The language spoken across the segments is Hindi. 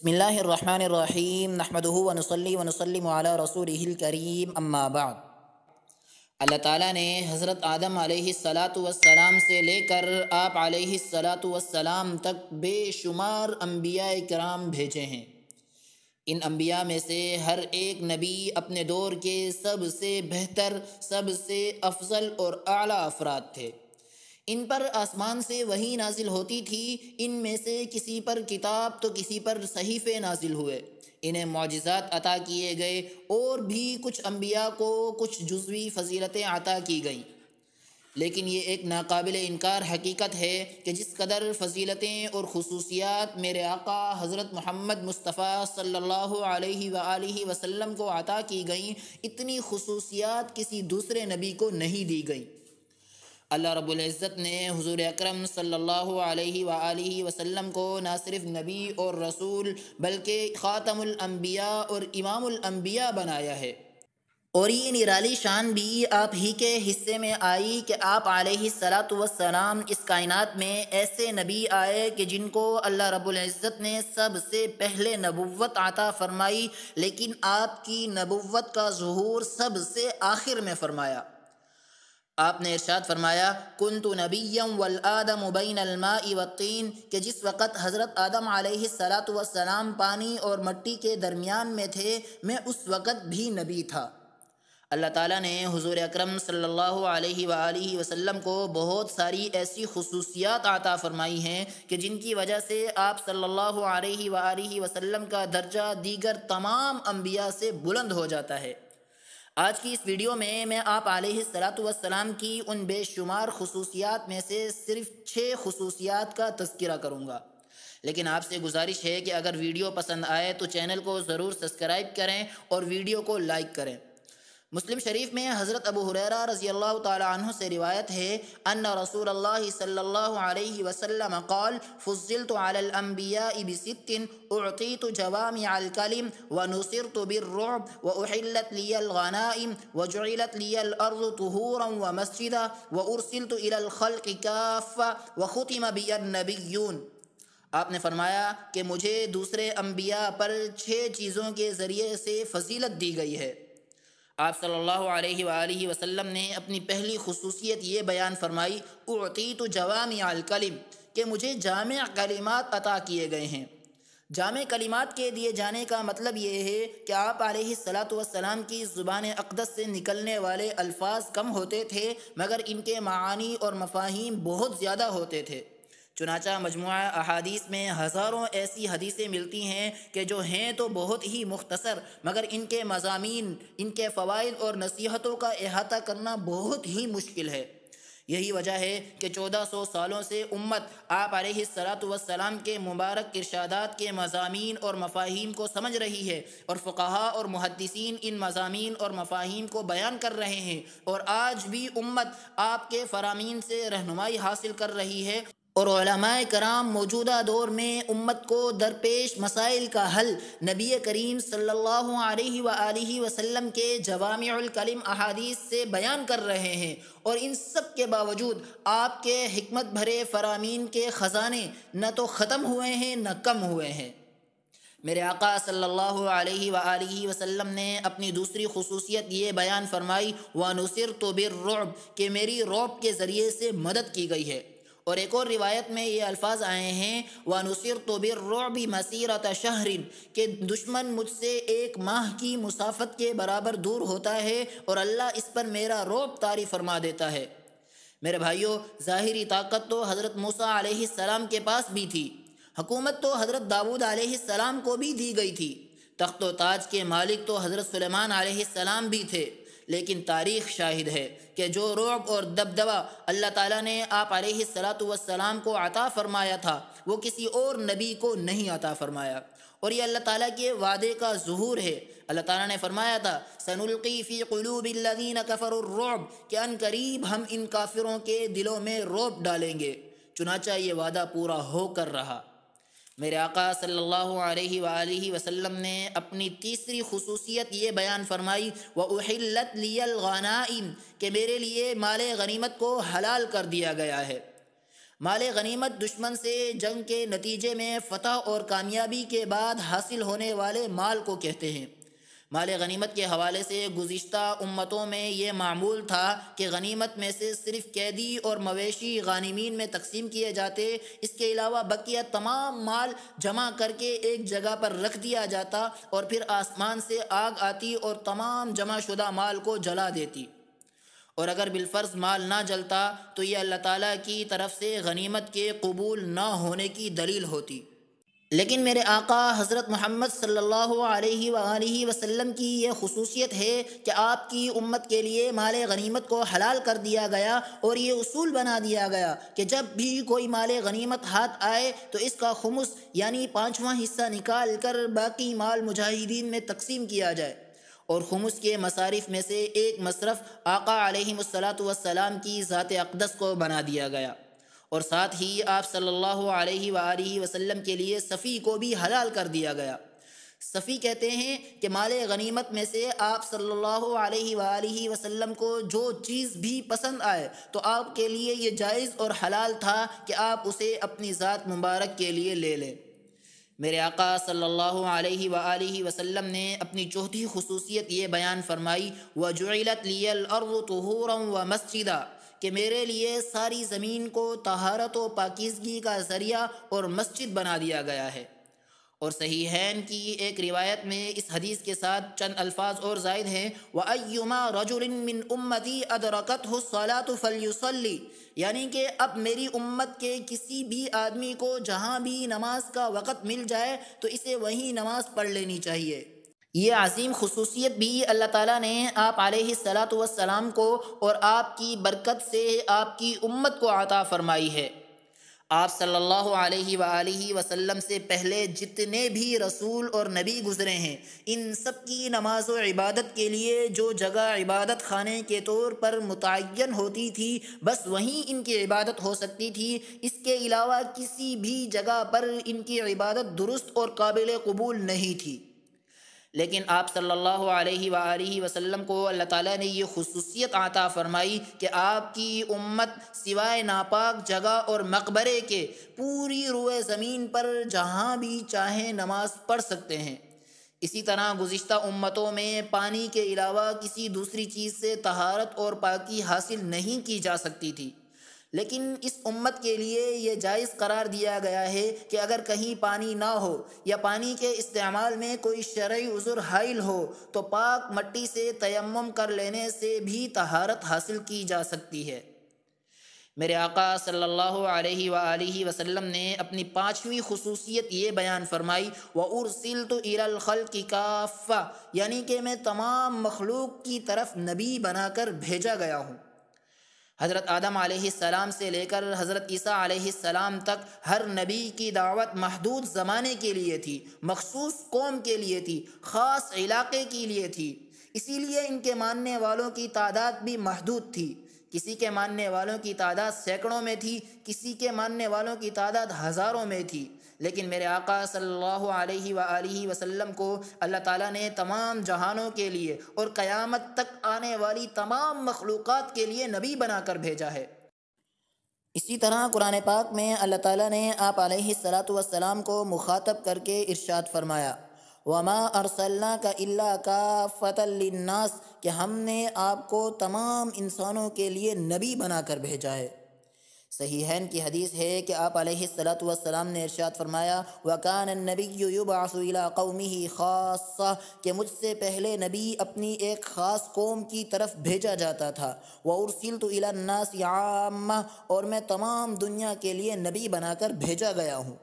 बसमीम नहमद वनसली वनसलम रसूलकरीम अम्मा बाद अल्लाह ताली ने हज़रत आदम सलाम से लेकर आप सलाम तक बेशुमार अम्बिया कराम भेजे हैं इन अम्बिया में से हर एक नबी अपने दौर के सबसे बेहतर सबसे अफजल और अली अफराद थे इन पर आसमान से वही नाजिल होती थी इन में से किसी पर किताब तो किसी पर सहीफ़े नाजिल हुए इन्हें मुजज़ात अता किए गए और भी कुछ अम्बिया को कुछ जज्वी फजीलतें अता की गईं लेकिन ये एक नाकबिल इनकार हकीकत है कि जिस कदर फजीलतें और खसूसियात मेरे आका हज़रत महमद मुस्तफ़ा सल्ला वसलम को अता की गईं इतनी खसूसियात किसी दूसरे नबी को नहीं दी गईं अल्लाह रब्ज़त ने हुजूर अकरम सल्लल्लाहु अलैहि सल्ला वसल्लम को ना सिर्फ नबी और रसूल बल्कि ख़ातमबिया और इमामबिया बनाया है और ये निराली शान भी आप ही के हिस्से में आई कि आप सलाम इस कायनात में ऐसे नबी आए कि जिनको अल्लाह रबुल्ज़त ने सबसे पहले नबुवत आता फरमाई लेकिन आपकी नबुवत का जहूर सबसे आखिर में फरमाया आपने इरशाद फरमाया कुन तो नबीम वल आदम अलमा अलमातीन के जिस वक़्त हज़रत आदम सलात वसलाम पानी और मट्टी के दरमियान में थे मैं उस वक़्त भी नबी था अल्लाह ताला ने हुजूर अकरम सल्लल्लाहु अलैहि वसल्लम को बहुत सारी ऐसी खसूसियात आता फ़रमाई हैं कि जिनकी वजह से आप सल्लल्लाहु अलैहि वसल्लम का दर्जा दीगर तमाम अम्बिया से बुलंद हो जाता है आज की इस वीडियो में मैं आप सलाम की उन बेशुमार खसूसियात में से सिर्फ छः खसूसियात का तस्करा करूँगा लेकिन आपसे गुजारिश है कि अगर वीडियो पसंद आए तो चैनल को ज़रूर सब्सक्राइब करें और वीडियो को लाइक करें मुस्लिम शरीफ में हज़रत अबू हुररा रज़ी अल्लाह तह से रिवायत है अन्न रसूल अल्लाह सल्लल्लाहु अलैहि वसल्लम कौल फुजिल तो अलम्बिया बिसितिन उड़ती तो जवाम अलकलिम व नसर तो बिरब व उहलत लियलगानाइम व जलत लियल अर्ज़ व मस्जिदा व उर्सिल तो इलखल काफ़ा व ख़ुतिम बियनबीयून आपने फरमाया कि मुझे दूसरे अम्बिया पर छः चीज़ों के ज़रिए से फजीलत दी गई है आप सल्लल्लाहु अलैहि सल्ला वसल्लम ने अपनी पहली खसूसियत ये बयान फरमाई उती तो जवाम कलिम मुझे जाम कलिमात अता किए गए हैं जाम कलिमात के दिए जाने का मतलब ये है कि आप सलाम की ज़ुबान अकदस से निकलने वाले अल्फाज कम होते थे मगर इनके मानी और मफाहिम बहुत ज़्यादा होते थे चुनाचा मजमू अहादीस में हज़ारों ऐसी हदीसें मिलती हैं कि जो हैं तो बहुत ही मुख्तसर मगर इनके मजामी इनके फ़वाद और नसीहतों का अहाता करना बहुत ही मुश्किल है यही वजह है कि चौदह सौ सालों से उम्मत आप सलाम के मुबारक इरशादात के मजामी और मफाहिम को समझ रही है और फ़ुकाहा और मुहदसिन इन मजामी और मफाहिम को बयान कर रहे हैं और आज भी उम्मत आपके फरामीन से रहनुमाई हासिल कर रही है और कराम मौजूदा दौर में उम्मत को दरपेश मसाइल का हल नबी करीम सल्लल्लाहु अलैहि सल्ला वसल्लम के जवामकलम अहादीस से बयान कर रहे हैं और इन सब के बावजूद आपके हमत भरे फरामीन के ख़जाने न तो ख़त्म हुए हैं न कम हुए हैं मेरे आका सल्लल्लाहु अलैहि सल्ला वसल्लम ने अपनी दूसरी खसूसियत ये बयान फरमाई व नुसर तो बिर के मेरी रौब के ज़रिए से मदद की गई है और एक और रिवायत में ये अल्फाज आए हैं व वानुसर तो बिरबी मसीरत शहरिन के दुश्मन मुझसे एक माह की मुसाफत के बराबर दूर होता है और अल्लाह इस पर मेरा रोब तारी फरमा देता है मेरे भाइयों ज़ाहरी ताकत तो हज़रत मूसा सलाम के पास भी थी हकूमत तो हज़रत दाऊद सलाम को भी दी गई थी तख्त ताज के मालिक तो हज़रत सलेमान सलाम भी थे लेकिन तारीख शाहिद है कि जो रोब और दबदबा अल्लाह ताला ने आप सलाम को अता फ़रमाया था वो किसी और नबी को नहीं अता फ़रमाया और ये अल्लाह ताला के वादे का जहूर है अल्लाह ताला ने फरमाया था सनुल्कीफ़ी कलूबिल्लिन कफ़रब के अन करीब हम इन काफिरों के दिलों में रोब डालेंगे चुनाचा ये वादा पूरा होकर रहा मेरे आका सल्लल्लाहु अलैहि वालैहि वसल्लम ने अपनी तीसरी खसूसियत ये बयान फरमाई व उहिलत लियल गनाइम के मेरे लिए माल गनीमत को हलाल कर दिया गया है माल गनीमत दुश्मन से जंग के नतीजे में फ़तह और कामयाबी के बाद हासिल होने वाले माल को कहते हैं माल गनीमत के हवाले से गुज्त उम्मतों में ये मामूल था कि गनीमत में से सिर्फ कैदी और मवेशी गानिमीन में तकसीम किए जाते इसके अलावा बकिया तमाम माल जमा करके एक जगह पर रख दिया जाता और फिर आसमान से आग आती और तमाम जमा शुदा माल को जला देती और अगर बिलफ़र्ज़ माल ना जलता तो ये अल्लाह ताली की तरफ से गनीमत के कबूल ना होने की दलील होती लेकिन मेरे आका हज़रत मोहम्मद सल्लल्लाहु अलैहि वसल्लम की यह खसूसियत है कि आपकी उम्मत के लिए माल गनीमत को हलाल कर दिया गया और ये उसूल बना दिया गया कि जब भी कोई माल गनीमत हाथ आए तो इसका खमुस यानी पाँचवा हिस्सा निकाल कर बाकी माल मुजाहिदीन में तकसीम किया जाए और खमुस के मसारफ में से एक मशरफ़ आका आलतम की ज़ात अकदस को बना दिया गया और साथ ही आप सल्लल्लाहु अलैहि सल्ला वसल्लम के लिए सफ़ी को भी हलाल कर दिया गया सफ़ी कहते हैं कि माल गनीमत में से आप सल्लल्लाहु अलैहि वसल्लम को जो चीज़ भी पसंद आए तो आपके लिए ये जायज़ और हलाल था कि आप उसे अपनी ज़ात मुबारक के लिए ले लें मेरे आका सल्लल्लाहु अलैहि सल्ला वसल्लम ने अपनी चौथी खसूसियत ये बयान फरमाई व जुलत लियल और तो व मस्जिदा कि मेरे लिए सारी ज़मीन को तहारत व पाकिजगी का ज़रिया और मस्जिद बना दिया गया है और सही हैन की एक रिवायत में इस हदीस के साथ चंद अल्फाज और जायद हैं वयुमा अयुमा रजुलिन उम्मती अदरकत फलयुसली यानी कि अब मेरी उम्मत के किसी भी आदमी को जहाँ भी नमाज का वक़्त मिल जाए तो इसे वहीं नमाज पढ़ लेनी चाहिए ये अजीम खसूसियत भी अल्लाह ताला ने आप सलात वसलाम को और आपकी बरकत से आपकी उम्मत को आता फरमाई है आप सल्लल्लाहु अलैहि सल्ला वसल्लम से पहले जितने भी रसूल और नबी गुज़रे हैं इन सब की नमाज व इबादत के लिए जो जगह इबादत खाने के तौर पर मुतन होती थी बस वहीं इनकी इबादत हो सकती थी इसके अलावा किसी भी जगह पर इनकी इबादत दुरुस्त और काबिल कबूल नहीं थी लेकिन आप सल्लल्लाहु अलैहि सल्ला वसल्लम को अल्लाह ताला ने यह खसूसियत आता फरमाई कि आपकी उम्मत सिवाय नापाक जगह और मकबरे के पूरी रुए ज़मीन पर जहाँ भी चाहें नमाज पढ़ सकते हैं इसी तरह गुज्त उम्मतों में पानी के अलावा किसी दूसरी चीज़ से तहारत और पाकि हासिल नहीं की जा सकती थी लेकिन इस उम्मत के लिए यह जायज़ करार दिया गया है कि अगर कहीं पानी ना हो या पानी के इस्तेमाल में कोई शर्य उज़ुर हाइल हो तो पाक मट्टी से तयम कर लेने से भी तहारत हासिल की जा सकती है मेरे आका सल्लल्लाहु अलैहि वसल्लम ने अपनी पाँचवीं खसूसियत ये बयान फरमाई व उर्सिल तो इरखल की काफ़ा यानी कि मैं तमाम मखलूक की तरफ नबी बनाकर भेजा गया हूँ हज़रत आदम आसमाम से लेकर हज़रत ईसा तक हर नबी की दावत महदूद ज़माने के लिए थी मखसूस कौम के लिए थी ख़ास इलाके के लिए थी इसीलिए इनके मानने वालों की तादाद भी महदूद थी किसी के मानने वालों की तादाद सैकड़ों में थी किसी के मानने वालों की तादाद हज़ारों में थी लेकिन मेरे आका सल्लल्लाहु अलैहि सल्ला वसल्लम को अल्लाह ताला ने तमाम जहानों के लिए और क़यामत तक आने वाली तमाम मखलूक़ के लिए नबी बनाकर भेजा है इसी तरह कुरान पाक में अल्लाह ताला ने आप सलाम को मुखातब करके इर्शाद फरमाया वमा अरसल्ला का इल्ला का फ़तलनास कि हमने आपको तमाम इंसानों के लिए नबी बनाकर भेजा है सहीहन की हदीस है कि आप आलतम ने इरशाद फरमाया वकान नबी युबासला कौमी खासा के मुझसे पहले नबी अपनी एक ख़ास कौम की तरफ भेजा जाता था वह उर्सिल तो इलास यामा और मैं तमाम दुनिया के लिए नबी बनाकर भेजा गया हूँ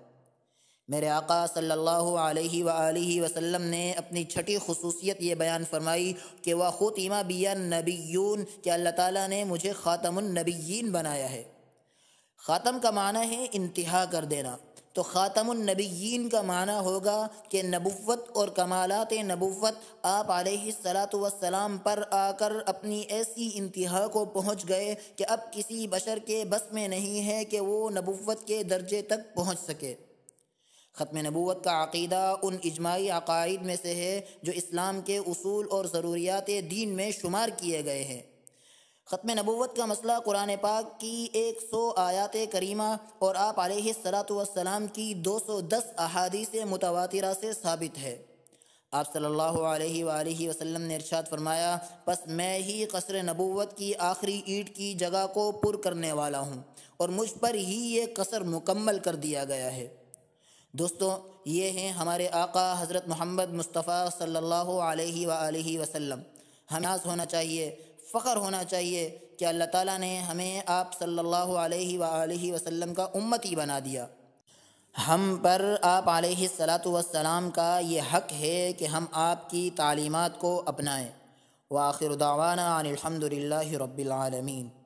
मेरे आका सल्लल्लाहु अलैहि सल्ला वसल्लम ने अपनी छठी खसूसियत ये बयान फरमाई कि वह ख़ुतिमा बिया नबीन के अल्लाह ताला ने मुझे ख़ातमुलनबीन बनाया है ख़ातम का माना है इंतहा कर देना तो ख़ातमनबीन का माना होगा कि नबुवत और कमालत नबुवत आप सलाम पर आकर अपनी ऐसी इंतहा को पहुँच गए कि अब किसी बशर के बस में नहीं है कि वो नबुवत के दर्जे तक पहुँच सके ख़त्म नबूत का अकीदा उन इजमाई अकायद में से है जो इस्लाम के असूल और ज़रूरियात दीन में शुमार किए गए हैं ख़त्म नबूत का मसला कुरान पाक की एक सौ आयात करीमा और आप सलाम की दो सौ दस अहादीस मुतवा से साबित है आप सल्ला वसम ने इरशाद फरमाया बस मैं ही कसर नबूत की आखिरी ईट की जगह को पुर करने वाला हूँ और मुझ पर ही ये कसर मुकम्मल कर दिया गया है दोस्तों ये हैं हमारे आका हज़रत मोहम्मद मुस्तफ़ा सल्ला वसम हनाज होना चाहिए फ़ख्र होना चाहिए कि अल्लाह ताला ने हमें आप सल्लल्लाहु अलैहि सल्ला वसल्लम का उम्मती बना दिया हम पर आप सलाम का ये हक़ है कि हम आपकी तालीमत को अपनाएँ वाखिर दावाना अनिलहमदिल्ला रबालमीन